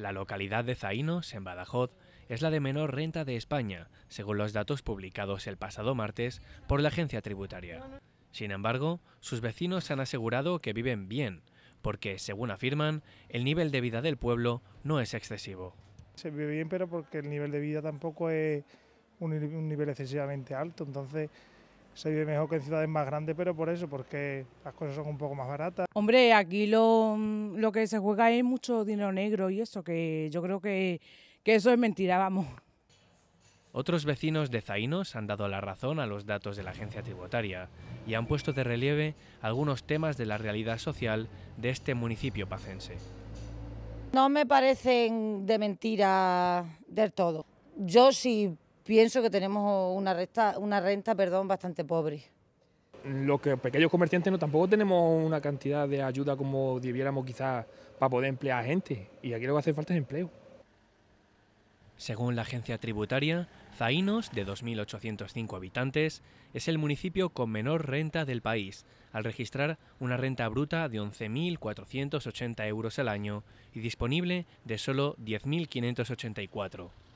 La localidad de Zainos, en Badajoz, es la de menor renta de España, según los datos publicados el pasado martes por la agencia tributaria. Sin embargo, sus vecinos han asegurado que viven bien, porque, según afirman, el nivel de vida del pueblo no es excesivo. Se vive bien, pero porque el nivel de vida tampoco es un nivel excesivamente alto, entonces se vive mejor que en ciudades más grandes, pero por eso, porque las cosas son un poco más baratas. Hombre, aquí lo, mm, que se juega es mucho dinero negro y eso, que yo creo que, eso es mentira, vamos. Otros vecinos de Zainos han dado la razón a los datos de la agencia tributaria y han puesto de relieve algunos temas de la realidad social de este municipio pacense. No me parecen de mentira del todo. Yo sí pienso que tenemos una, una renta perdón, bastante pobre. Los que, pequeños comerciantes no tampoco tenemos una cantidad de ayuda como debiéramos quizás para poder emplear a gente. Y aquí lo que hace falta es empleo. Según la agencia tributaria, Zainos, de 2.805 habitantes, es el municipio con menor renta del país, al registrar una renta bruta de 11.480 euros al año y disponible de solo 10.584.